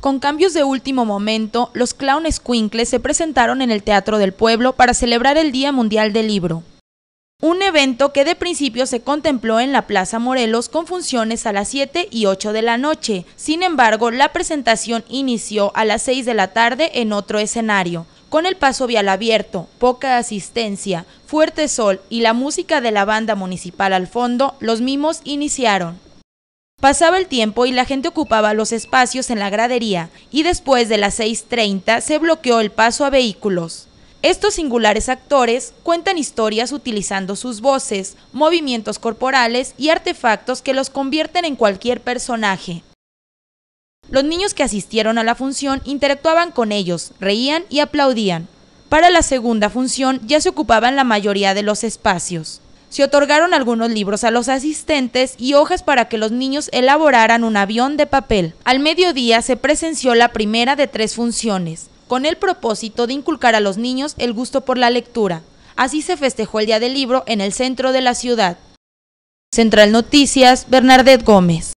Con cambios de último momento, los clowns Quinkles se presentaron en el Teatro del Pueblo para celebrar el Día Mundial del Libro. Un evento que de principio se contempló en la Plaza Morelos con funciones a las 7 y 8 de la noche. Sin embargo, la presentación inició a las 6 de la tarde en otro escenario. Con el paso vial abierto, poca asistencia, fuerte sol y la música de la banda municipal al fondo, los mimos iniciaron. Pasaba el tiempo y la gente ocupaba los espacios en la gradería y después de las 6.30 se bloqueó el paso a vehículos. Estos singulares actores cuentan historias utilizando sus voces, movimientos corporales y artefactos que los convierten en cualquier personaje. Los niños que asistieron a la función interactuaban con ellos, reían y aplaudían. Para la segunda función ya se ocupaban la mayoría de los espacios. Se otorgaron algunos libros a los asistentes y hojas para que los niños elaboraran un avión de papel. Al mediodía se presenció la primera de tres funciones, con el propósito de inculcar a los niños el gusto por la lectura. Así se festejó el Día del Libro en el centro de la ciudad. Central Noticias, Bernardet Gómez.